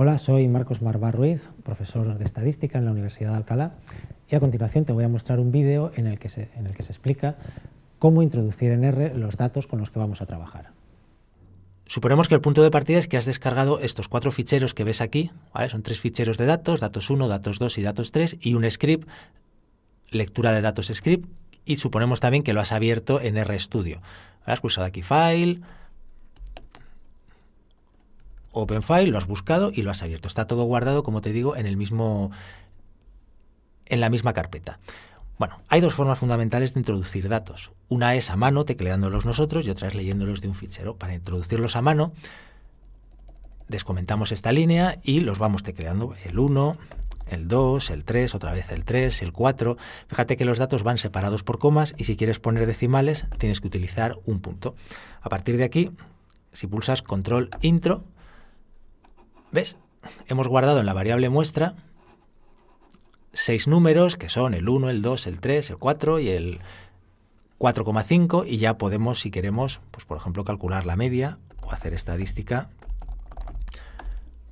Hola, soy Marcos Marbar Ruiz, profesor de Estadística en la Universidad de Alcalá y a continuación te voy a mostrar un vídeo en, el que se, explica cómo introducir en R los datos con los que vamos a trabajar. Suponemos que el punto de partida es que has descargado estos cuatro ficheros que ves aquí, Son tres ficheros de datos, datos 1, datos 2 y datos 3, y un script, lectura de datos script, y suponemos también que lo has abierto en RStudio. Has pulsado aquí File, file, lo has buscado y lo has abierto. Está todo guardado, como te digo, en el mismo en la misma carpeta. Bueno, hay dos formas fundamentales de introducir datos. Una es a mano, tecleándolos nosotros, y otra es leyéndolos de un fichero. Para introducirlos a mano, descomentamos esta línea y los vamos tecleando. El 1, el 2, el 3, otra vez el 3, el 4. Fíjate que los datos van separados por comas y si quieres poner decimales tienes que utilizar un punto. A partir de aquí, si pulsas control intro, ¿Ves? Hemos guardado en la variable muestra seis números que son el 1, el 2, el 3, el 4 y el 4,5 y ya podemos, si queremos, pues por ejemplo, calcular la media o hacer estadística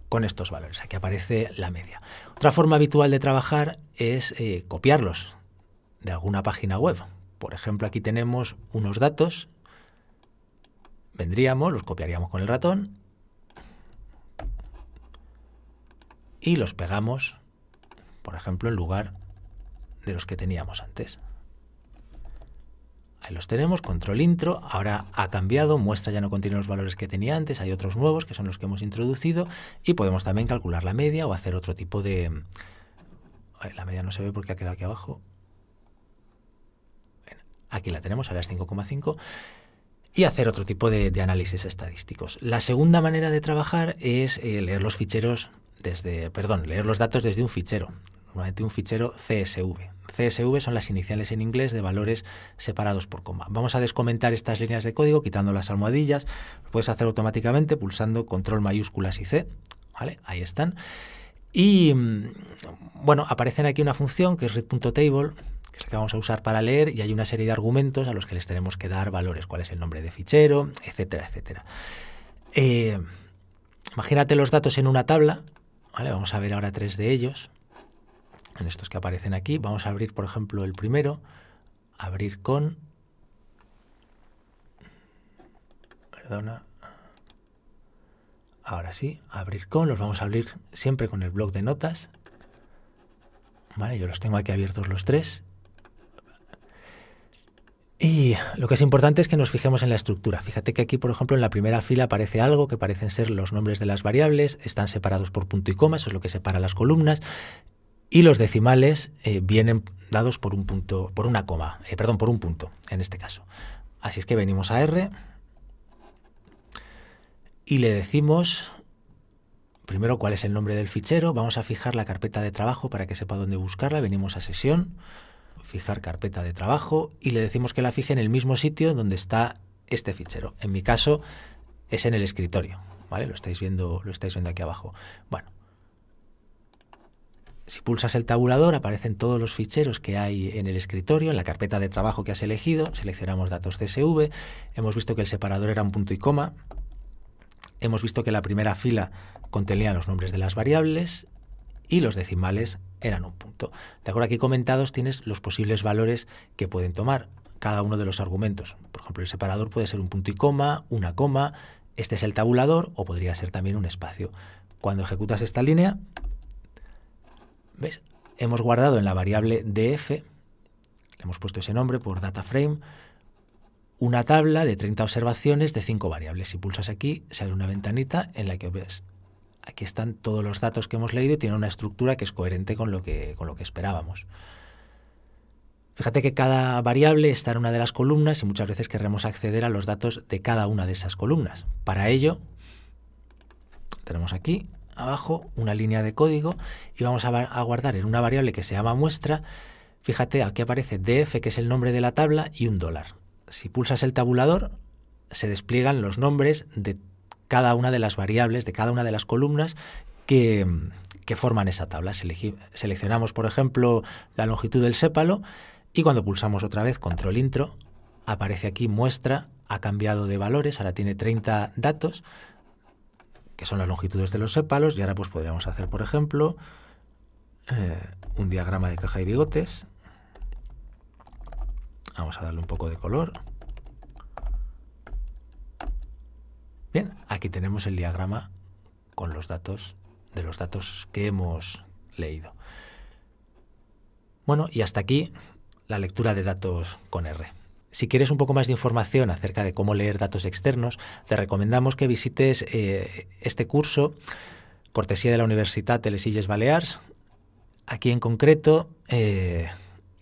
con estos valores. Aquí aparece la media. Otra forma habitual de trabajar es eh, copiarlos de alguna página web. Por ejemplo, aquí tenemos unos datos. Vendríamos, los copiaríamos con el ratón y los pegamos, por ejemplo, en lugar de los que teníamos antes. Ahí los tenemos, control intro, ahora ha cambiado, muestra ya no contiene los valores que tenía antes, hay otros nuevos que son los que hemos introducido y podemos también calcular la media o hacer otro tipo de... La media no se ve porque ha quedado aquí abajo. aquí la tenemos, ahora es 5,5 y hacer otro tipo de, análisis estadísticos. La segunda manera de trabajar es eh, leer los ficheros perdón, leer los datos desde un fichero, normalmente un fichero CSV. CSV son las iniciales en inglés de valores separados por coma. Vamos a descomentar estas líneas de código quitando las almohadillas. Lo puedes hacer automáticamente pulsando control mayúsculas y C. ¿Vale? Ahí están. Y mm, bueno, aparecen aquí una función que es read.table que es la que vamos a usar para leer y hay una serie de argumentos a los que les tenemos que dar valores, cuál es el nombre de fichero, etcétera, etcétera. Eh, imagínate los datos en una tabla Vamos a ver ahora tres de ellos, en estos que aparecen aquí. Vamos a abrir, por ejemplo, el primero, abrir con... Perdona. Ahora sí, abrir con, los vamos a abrir siempre con el blog de notas. yo los tengo aquí abiertos los tres y lo que es importante es que nos fijemos en la estructura. Fíjate que aquí, por ejemplo, en la primera fila aparece algo que parecen ser los nombres de las variables, están separados por punto y coma, eso es lo que separa las columnas, y los decimales eh, vienen dados por un punto, por una coma, eh, perdón, por un punto en este caso. Así es que venimos a R y le decimos primero cuál es el nombre del fichero, vamos a fijar la carpeta de trabajo para que sepa dónde buscarla, venimos a sesión, fijar carpeta de trabajo y le decimos que la fije en el mismo sitio donde está este fichero. En mi caso es en el escritorio, ¿vale? Lo estáis viendo, lo estáis viendo aquí abajo. Bueno, si pulsas el tabulador aparecen todos los ficheros que hay en el escritorio, en la carpeta de trabajo que has elegido, seleccionamos datos CSV, hemos visto que el separador era un punto y coma, hemos visto que la primera fila contenía los nombres de las variables y los decimales eran un punto. De acuerdo, aquí comentados tienes los posibles valores que pueden tomar cada uno de los argumentos. Por ejemplo, el separador puede ser un punto y coma, una coma, este es el tabulador o podría ser también un espacio. Cuando ejecutas esta línea, ¿ves? Hemos guardado en la variable df, le hemos puesto ese nombre por data frame una tabla de 30 observaciones de 5 variables. Si pulsas aquí, se abre una ventanita en la que ves aquí están todos los datos que hemos leído y tiene una estructura que es coherente con lo que, con lo que esperábamos. Fíjate que cada variable está en una de las columnas y muchas veces queremos acceder a los datos de cada una de esas columnas. Para ello, tenemos aquí abajo una línea de código y vamos a, guardar en una variable que se llama muestra. Fíjate, aquí aparece df, que es el nombre de la tabla, y un dólar. Si pulsas el tabulador, se despliegan los nombres de cada una de las variables, de cada una de las columnas que, forman esa tabla. Seleccionamos, por ejemplo, la longitud del sépalo y cuando pulsamos otra vez control intro, aparece aquí muestra, ha cambiado de valores, ahora tiene 30 datos, que son las longitudes de los sépalos, y ahora pues podríamos hacer, por ejemplo, eh, un diagrama de caja y bigotes. Vamos a darle un poco de color. Bien, aquí tenemos el diagrama con los datos de los datos que hemos leído. Bueno, y hasta aquí la lectura de datos con R. Si quieres un poco más de información acerca de cómo leer datos externos, te recomendamos que visites eh, este curso, cortesía de la Universidad de Les Balears. Aquí en concreto, eh,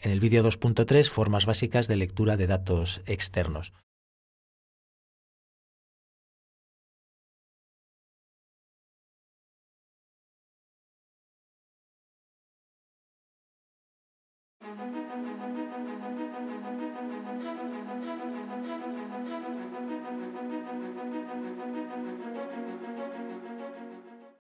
en el vídeo 2.3, formas básicas de lectura de datos externos. Thank you.